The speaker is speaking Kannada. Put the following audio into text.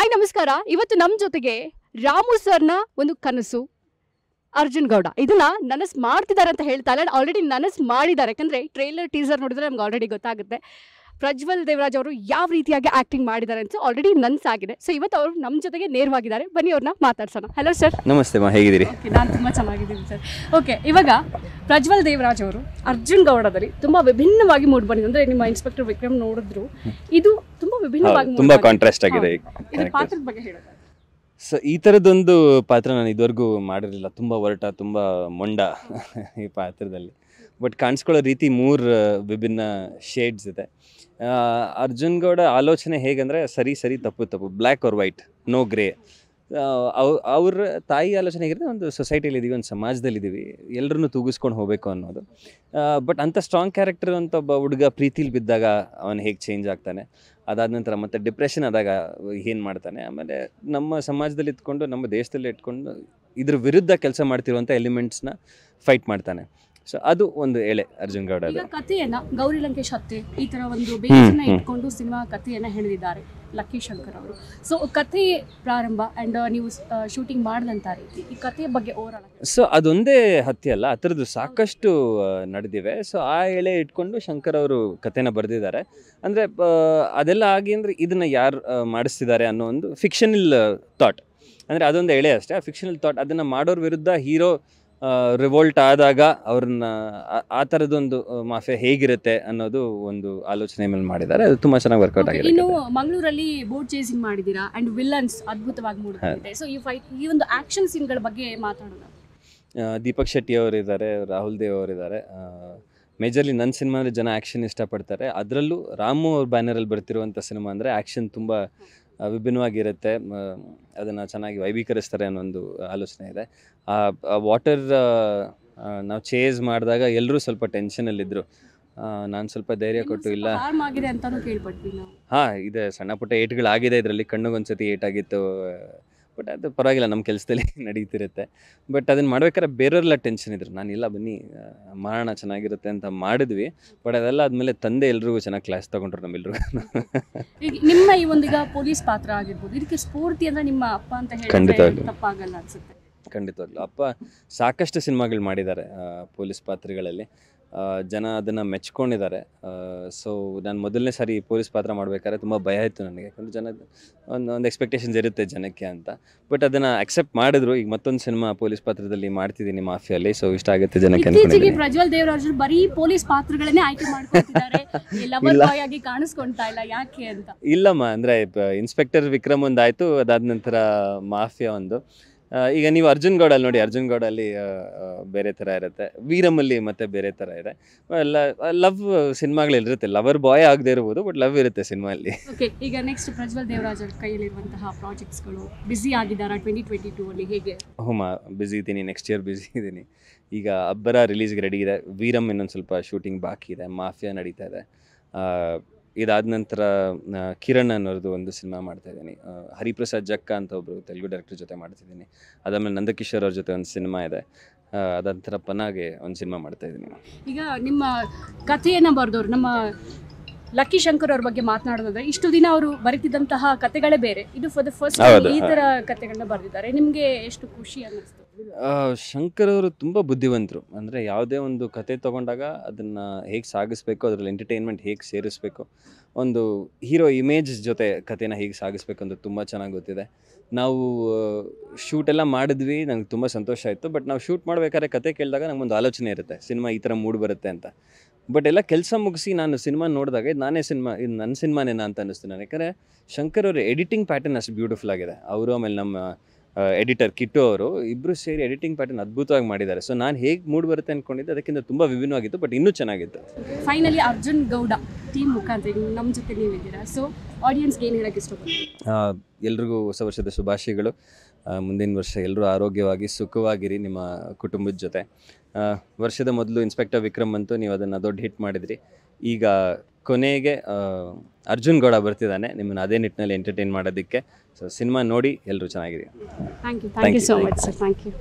ಹಾಯ್ ನಮಸ್ಕಾರ ಇವತ್ತು ನಮ್ಮ ಜೊತೆಗೆ ರಾಮು ಸರ್ನ ಒಂದು ಕನಸು ಅರ್ಜುನ್ ಗೌಡ ಇದನ್ನ ನನಸ್ ಮಾಡ್ತಿದ್ದಾರೆ ಅಂತ ಹೇಳ್ತಾ ಇಲ್ಲ ಆಲ್ರೆಡಿ ನನಸ್ ಮಾಡಿದ್ದಾರೆ ಯಾಕಂದ್ರೆ ಟ್ರೈಲರ್ ಟೀಸರ್ ನೋಡಿದ್ರೆ ನಮ್ಗೆ ಆಲ್ರೆಡಿ ಗೊತ್ತಾಗುತ್ತೆ ಪ್ರಜ್ವಲ್ ದೇವರಾಜ್ ಅವರು ಯಾವ ರೀತಿಯಾಗಿ ಆಕ್ಟಿಂಗ್ ಮಾಡಿದ್ದಾರೆ ಅಂತ ಆಲ್ರೆಡಿ ನನ್ಸಾಗಿದೆ ಸೊ ಇವತ್ತು ಅವರು ನಮ್ಮ ಜೊತೆಗೆ ನೇರವಾಗಿದ್ದಾರೆ ಬನ್ನಿ ಅವ್ರನ್ನ ಮಾತಾಡ್ಸೋಣ ಹಲೋ ಸರ್ ನಮಸ್ತೆ ಮಾ ಹೇಗಿದ್ದೀರಿ ನಾನು ತುಂಬ ಚೆನ್ನಾಗಿದ್ದೀನಿ ಸರ್ ಓಕೆ ಇವಾಗ ಪ್ರಜ್ವಲ್ ದೇವರಾಜ್ ಅವರು ಅರ್ಜುನ್ ಗೌಡದಲ್ಲಿ ತುಂಬ ವಿಭಿನ್ನವಾಗಿ ಮೂಡ್ ಬಂದಿದೆ ಅಂದರೆ ನಿಮ್ಮ ಇನ್ಸ್ಪೆಕ್ಟರ್ ವಿಕ್ರಮ್ ನೋಡಿದ್ರು ಇದು ತುಂಬಾ ಕಾಂಟ್ರಾಸ್ಟ್ ಆಗಿದೆ ಸೊ ಈ ತರದೊಂದು ಪಾತ್ರ ನಾನು ಇದುವರೆಗೂ ಮಾಡಿರಲಿಲ್ಲ ತುಂಬ ಹೊರಟ ತುಂಬ ಮೊಂಡ ಈ ಪಾತ್ರದಲ್ಲಿ ಬಟ್ ಕಾಣಿಸ್ಕೊಳ್ಳೋ ರೀತಿ ಮೂರು ವಿಭಿನ್ನ ಶೇಡ್ಸ್ ಇದೆ ಅರ್ಜುನ್ ಗೌಡ ಆಲೋಚನೆ ಹೇಗಂದ್ರೆ ಸರಿ ಸರಿ ತಪ್ಪು ತಪ್ಪು black or white no grey ಅವ್ ಅವ್ರ ತಾಯಿ ಆಲೋಚನೆ ಹೇಗಿದೆ ಒಂದು ಸೊಸೈಟಿಯಲ್ಲಿ ಇದೀವಿ ಒಂದು ಸಮಾಜದಲ್ಲಿ ಸಮಾಜದಲ್ಲಿದ್ದೀವಿ ಎಲ್ಲರನ್ನೂ ತೂಗಿಸ್ಕೊಂಡು ಹೋಗಬೇಕು ಅನ್ನೋದು ಬಟ್ ಅಂಥ ಸ್ಟ್ರಾಂಗ್ ಕ್ಯಾರೆಕ್ಟರ್ ಅಂತ ಒಬ್ಬ ಹುಡುಗ ಪ್ರೀತಿಲಿ ಬಿದ್ದಾಗ ಅವನು ಹೇಗೆ ಚೇಂಜ್ ಆಗ್ತಾನೆ ಅದಾದ ನಂತರ ಮತ್ತೆ ಡಿಪ್ರೆಷನ್ ಆದಾಗ ಏನು ಮಾಡ್ತಾನೆ ಆಮೇಲೆ ನಮ್ಮ ಸಮಾಜದಲ್ಲಿ ಇಟ್ಕೊಂಡು ನಮ್ಮ ದೇಶದಲ್ಲಿ ಇಟ್ಕೊಂಡು ಇದ್ರ ವಿರುದ್ಧ ಕೆಲಸ ಮಾಡ್ತಿರುವಂಥ ಎಲಿಮೆಂಟ್ಸ್ನ ಫೈಟ್ ಮಾಡ್ತಾನೆ ಸೊ ಅದು ಒಂದು ಎಳೆ ಅರ್ಜುನ್ ಗೌಡ ಕಥೆಯನ್ನ ಗೌರಿ ಲಂಕೇಶ್ ಹತ್ಯೆ ಈ ತರ ಒಂದು ಬೇಸನ್ನ ಇಟ್ಕೊಂಡು ಸಿನಿಮಾ ಕಥೆಯನ್ನ ಹೇಳಿದ್ದಾರೆ ಲಕ್ಕಿ ಶಂಕರ್ ಅವರು ಸೊ ಕಥೆ ಪ್ರಾರಂಭ ಅಂಡ್ uh, ನೀವು ಶೂಟಿಂಗ್ uh, ಮಾಡಿದಂತ ರೀತಿ ಈ ಕಥೆಯ ಬಗ್ಗೆ ಓವರಾಲ್ ಸೊ ಅದೊಂದೇ ಹತ್ಯೆ ಅಲ್ಲ ಅದರದ್ದು ಸಾಕಷ್ಟು ನಡೆದಿವೆ ಸೊ ಆ ಎಳೆ ಇಟ್ಕೊಂಡು ಶಂಕರ್ ಅವರು ಕಥೆನ ಬರೆದಿದ್ದಾರೆ ಅಂದ್ರೆ ಅದೆಲ್ಲ ಆಗಿ ಅಂದ್ರೆ ಇದನ್ನ ಯಾರು ಮಾಡಿಸ್ತಿದ್ದಾರೆ ಅನ್ನೋ ಒಂದು ಫಿಕ್ಷನಲ್ ಥಾಟ್ ಅಂದ್ರೆ ಅದೊಂದು ಎಳೆ ಅಷ್ಟೇ ಆ ಫಿಕ್ಷನಲ್ ಥಾಟ್ ಅದನ್ನ ಮಾಡೋರ ವಿರುದ್ಧ ಹೀರೋ ರಿವೋಲ್ಟ್ ಆದಾಗ ಅವ್ರನ್ನ ಆ ಥರದೊಂದು ಮಾಫಿಯಾ ಹೇಗಿರುತ್ತೆ ಅನ್ನೋದು ಒಂದು ಆಲೋಚನೆ ಮೇಲೆ ಮಾಡಿದ್ದಾರೆ ಅದು ತುಂಬ ಚೆನ್ನಾಗಿ ವರ್ಕೌಟ್ ಆಗಿದೆ ಇನ್ನು ಮಂಗಳೂರಲ್ಲಿ ಬೋಟ್ ಚೇಸಿಂಗ್ ಮಾಡಿದ್ದೀರಾ ಆ್ಯಂಡ್ ವಿಲನ್ಸ್ ಅದ್ಭುತವಾಗಿ ಮೂಡಿದೆ ಸೊ ಈ ಫೈಟ್ ಈ ಒಂದು ಆ್ಯಕ್ಷನ್ ಸೀನ್ಗಳ ಬಗ್ಗೆ ಮಾತಾಡೋಣ ದೀಪಕ್ ಶೆಟ್ಟಿ ಅವರಿದ್ದಾರೆ ರಾಹುಲ್ ದೇವ್ ಅವರಿದ್ದಾರೆ ಮೇಜರ್ಲಿ ನನ್ನ ಸಿನಿಮಾ ಅಂದರೆ ಜನ ಆ್ಯಕ್ಷನ್ ಇಷ್ಟಪಡ್ತಾರೆ ಅದರಲ್ಲೂ ರಾಮು ಅವ್ರ ಬ್ಯಾನರಲ್ಲಿ ಬರ್ತಿರುವಂಥ ಸಿನಿಮಾ ಅಂದರೆ ಆ್ಯಕ್ಷನ್ ತುಂಬ ವಿಭಿನ್ನವಾಗಿರುತ್ತೆ ಅದನ್ನು ಚೆನ್ನಾಗಿ ವೈಭೀಕರಿಸ್ತಾರೆ ಅನ್ನೋ ಒಂದು ಆಲೋಚನೆ ಇದೆ ಆ ವಾಟರ್ ನಾವು ಚೇಸ್ ಮಾಡಿದಾಗ ಎಲ್ಲರೂ ಸ್ವಲ್ಪ ಟೆನ್ಷನಲ್ಲಿದ್ದರು ನಾನು ಸ್ವಲ್ಪ ಧೈರ್ಯ ಕೊಟ್ಟು ಇಲ್ಲ ಹಾಂ ಇದೆ ಸಣ್ಣ ಪುಟ್ಟ ಏಟ್ಗಳಾಗಿದೆ ಇದರಲ್ಲಿ ಕಣ್ಣುಗೊಂದ್ಸತಿ ಏಟಾಗಿತ್ತು ಬಟ್ ಅದು ಪರವಾಗಿಲ್ಲ ನಮ್ಮ ಕೆಲಸದಲ್ಲಿ ನಡೀತಿರುತ್ತೆ ಬಟ್ ಅದನ್ನು ಮಾಡ್ಬೇಕಾದ್ರೆ ಬೇರೆಯವರೆಲ್ಲ ಟೆನ್ಷನ್ ಇದ್ರು ನಾನು ಇಲ್ಲ ಬನ್ನಿ ಮಾಡೋಣ ಚೆನ್ನಾಗಿರುತ್ತೆ ಅಂತ ಮಾಡಿದ್ವಿ ಬಟ್ ಅದೆಲ್ಲ ಆದಮೇಲೆ ತಂದೆ ಎಲ್ರಿಗೂ ಚೆನ್ನಾಗಿ ಕ್ಲಾಸ್ ತೊಗೊಂಡ್ರು ನಮ್ಮೆಲ್ಲರೂ ನಿಮ್ಮ ಈ ಒಂದೀಗ ಪೊಲೀಸ್ ಪಾತ್ರ ಆಗಿರ್ಬೋದು ಇದಕ್ಕೆ ಸ್ಫೂರ್ತಿ ಅಂದರೆ ನಿಮ್ಮ ಅಪ್ಪ ಅಂತ ಹೇಳಿ ತಪ್ಪಾಗಲ್ಲ ಅನಿಸುತ್ತೆ ಖಂಡಿತವಾಗ್ಲು ಅಪ್ಪ ಸಾಕಷ್ಟು ಸಿನಿಮಾಗಳು ಮಾಡಿದ್ದಾರೆ ಪೊಲೀಸ್ ಪಾತ್ರಗಳಲ್ಲಿ ಜನ ಅದನ್ನು ಮೆಚ್ಕೊಂಡಿದ್ದಾರೆ ಸೊ ನಾನು ಮೊದಲನೇ ಸಾರಿ ಪೊಲೀಸ್ ಪಾತ್ರ ಮಾಡಬೇಕಾದ್ರೆ ತುಂಬ ಭಯ ಇತ್ತು ನನಗೆ ಯಾಕಂದರೆ ಜನ ಒಂದು ಒಂದು ಎಕ್ಸ್ಪೆಕ್ಟೇಷನ್ಸ್ ಇರುತ್ತೆ ಜನಕ್ಕೆ ಅಂತ ಬಟ್ ಅದನ್ನು ಅಕ್ಸೆಪ್ಟ್ ಮಾಡಿದ್ರು ಈಗ ಮತ್ತೊಂದು ಸಿನಿಮಾ ಪೊಲೀಸ್ ಪಾತ್ರದಲ್ಲಿ ಮಾಡ್ತಿದ್ದೀನಿ ಮಾಫಿಯಲ್ಲಿ ಸೊ ಇಷ್ಟ ಆಗುತ್ತೆ ಜನಕ್ಕೆ ಪ್ರಜ್ವಲ್ ದೇವರಾಜ್ ಬರೀ ಪೊಲೀಸ್ ಪಾತ್ರಗಳನ್ನೇ ಆಯ್ಕೆ ಇಲ್ಲಮ್ಮ ಅಂದರೆ ಇನ್ಸ್ಪೆಕ್ಟರ್ ವಿಕ್ರಮ್ ಒಂದು ಆಯಿತು ಅದಾದ ನಂತರ ಮಾಫಿಯಾ ಒಂದು ಈಗ ನೀವು ಅರ್ಜುನ್ ಗೌಡಲ್ಲಿ ನೋಡಿ ಅರ್ಜುನ್ ಗೌಡಲ್ಲಿ ಬೇರೆ ಥರ ಇರುತ್ತೆ ವೀರಮಲ್ಲಿ ಮತ್ತೆ ಬೇರೆ ಥರ ಇದೆ ಎಲ್ಲ ಲವ್ ಸಿನಿಮಾಗಳಿರುತ್ತೆ ಲವರ್ ಬಾಯ್ ಆಗದೆ ಇರ್ಬೋದು ಬಟ್ ಲವ್ ಇರುತ್ತೆ ಸಿನಿಮಾಲ್ಲಿ ಓಕೆ ಈಗ ನೆಕ್ಸ್ಟ್ ಪ್ರಜ್ವಲ್ ದೇವರಾಜ್ ಅವ್ರ ಕೈಯಲ್ಲಿರುವಂತಹ ಪ್ರಾಜೆಕ್ಟ್ಸ್ಗಳು ಬ್ಯುಸಿ ಆಗಿದ್ದಾರಾ ಟ್ವೆಂಟಿ ಟ್ವೆಂಟಿ ಟೂ ಅಲ್ಲಿ ಹೇಗೆ ಮಾ ಬ್ಯುಸಿ ಇದ್ದೀನಿ ನೆಕ್ಸ್ಟ್ ಇಯರ್ ಬ್ಯುಸಿ ಇದ್ದೀನಿ ಈಗ ಅಬ್ಬರ ರಿಲೀಸ್ಗೆ ರೆಡಿ ಇದೆ ವೀರಮ್ ಇನ್ನೊಂದು ಸ್ವಲ್ಪ ಶೂಟಿಂಗ್ ಬಾಕಿ ಇದೆ ಮಾಫಿಯಾ ನಡೀತಾ ಇದೆ ಇದಾದ ನಂತರ ಕಿರಣ್ ಅನ್ನೋದು ಒಂದು ಸಿನಿಮಾ ಮಾಡ್ತಾ ಇದ್ದೀನಿ ಹರಿಪ್ರಸಾದ್ ಜಕ್ಕ ಅಂತ ಒಬ್ಬರು ತೆಲುಗು ಡೈರೆಕ್ಟರ್ ಜೊತೆ ಮಾಡ್ತಾ ಮಾಡ್ತಿದ್ದೀನಿ ಅದಾದಮೇಲೆ ನಂದಕಿಶೋರ್ ಅವ್ರ ಜೊತೆ ಒಂದು ಸಿನಿಮಾ ಇದೆ ಅದಂತರ ಪನಾಗೆ ಒಂದು ಸಿನಿಮಾ ಮಾಡ್ತಾ ಇದ್ದೀನಿ ಈಗ ನಿಮ್ಮ ಕಥೆಯನ್ನು ಬರೆದವ್ರು ನಮ್ಮ ಲಕ್ಕಿ ಶಂಕರ್ ಅವ್ರ ಬಗ್ಗೆ ಮಾತನಾಡೋದಾದ್ರೆ ಇಷ್ಟು ದಿನ ಅವರು ಬರೀತಿದ್ದಂತಹ ಕಥೆಗಳೇ ಬೇರೆ ಇದು ಫಾರ್ ದ ಫಸ್ಟ್ ಈ ತರ ಕಥೆಗಳನ್ನ ಬರೆದಿದ್ದಾರೆ ನಿಮಗೆ ಎಷ್ಟು ಖುಷಿ ಅನ್ನಿಸ್ತು ಶಂಕರ್ ಅವರು ತುಂಬ ಬುದ್ಧಿವಂತರು ಅಂದರೆ ಯಾವುದೇ ಒಂದು ಕತೆ ತಗೊಂಡಾಗ ಅದನ್ನು ಹೇಗೆ ಸಾಗಿಸ್ಬೇಕು ಅದರಲ್ಲಿ ಎಂಟರ್ಟೈನ್ಮೆಂಟ್ ಹೇಗೆ ಸೇರಿಸ್ಬೇಕು ಒಂದು ಹೀರೋ ಇಮೇಜ್ ಜೊತೆ ಕತೆನ ಹೇಗೆ ಸಾಗಿಸ್ಬೇಕು ಅಂತ ತುಂಬ ಚೆನ್ನಾಗಿ ಗೊತ್ತಿದೆ ನಾವು ಶೂಟೆಲ್ಲ ಮಾಡಿದ್ವಿ ನಂಗೆ ತುಂಬ ಸಂತೋಷ ಆಯಿತು ಬಟ್ ನಾವು ಶೂಟ್ ಮಾಡಬೇಕಾದ್ರೆ ಕತೆ ಕೇಳಿದಾಗ ಒಂದು ಆಲೋಚನೆ ಇರುತ್ತೆ ಸಿನಿಮಾ ಈ ಥರ ಮೂಡ್ ಬರುತ್ತೆ ಅಂತ ಬಟ್ ಎಲ್ಲ ಕೆಲಸ ಮುಗಿಸಿ ನಾನು ಸಿನಿಮಾ ನೋಡಿದಾಗ ನಾನೇ ಸಿನಿಮಾ ಇದು ನನ್ನ ಸಿನಿಮಾನೇನ ಅಂತ ಅನ್ನಿಸ್ತು ನಾನು ಯಾಕಂದರೆ ಶಂಕರ್ ಅವರ ಎಡಿಟಿಂಗ್ ಪ್ಯಾಟರ್ನ್ ಅಷ್ಟು ಬ್ಯೂಟಿಫುಲ್ ಆಗಿದೆ ಅವರು ಆಮೇಲೆ ನಮ್ಮ ಎಡಿಟರ್ ಕಿಟ್ಟು ಅವರು ಇಬ್ಬರು ಸೇರಿ ಎಡಿಟಿಂಗ್ ಪ್ಯಾಟರ್ನ್ ಅದ್ಭುತವಾಗಿ ಮಾಡಿದ್ದಾರೆ ಸೊ ನಾನು ಹೇಗೆ ಮೂಡ್ ಬರುತ್ತೆ ಅನ್ಕೊಂಡಿದ್ದೆ ಅದಕ್ಕಿಂತ ತುಂಬ ವಿಭಿನ್ನವಾಗಿತ್ತು ಬಟ್ ಇನ್ನೂ ಚೆನ್ನಾಗಿತ್ತು ಫೈನಲಿ ಅರ್ಜುನ್ ಗೌಡ ಟೀಮ್ ಮುಖಾಂತರ ನಮ್ಮ ಜೊತೆ ನೀವಿದ್ದೀರಾ ಸೊ ಆಡಿಯನ್ಸ್ಗೆ ಏನು ಹೇಳಕ್ಕೆ ಇಷ್ಟಪಡ್ತೀನಿ ಎಲ್ರಿಗೂ ಹೊಸ ವರ್ಷದ ಶುಭಾಶಯಗಳು ಮುಂದಿನ ವರ್ಷ ಎಲ್ಲರೂ ಆರೋಗ್ಯವಾಗಿ ಸುಖವಾಗಿರಿ ನಿಮ್ಮ ಕುಟುಂಬದ ಜೊತೆ ವರ್ಷದ ಮೊದಲು ಇನ್ಸ್ಪೆಕ್ಟರ್ ವಿಕ್ರಮ್ ಅಂತೂ ನೀವು ಅದನ್ನು ದೊಡ್ಡ ಹಿಟ್ ಮಾಡಿದ್ರಿ ಈಗ ಕೊನೆಗೆ ಅರ್ಜುನ್ ಗೌಡ ಬರ್ತಿದ್ದಾನೆ ನಿಮ್ಮನ್ನು ಅದೇ ನಿಟ್ಟಿನಲ್ಲಿ ಎಂಟರ್ಟೈನ್ ಮಾಡೋದಕ್ಕೆ ಸೊ ಸಿನಿಮಾ ನೋಡಿ ಎಲ್ಲರೂ ಚೆನ್ನಾಗಿದೆ thank you thank you so much sir thank you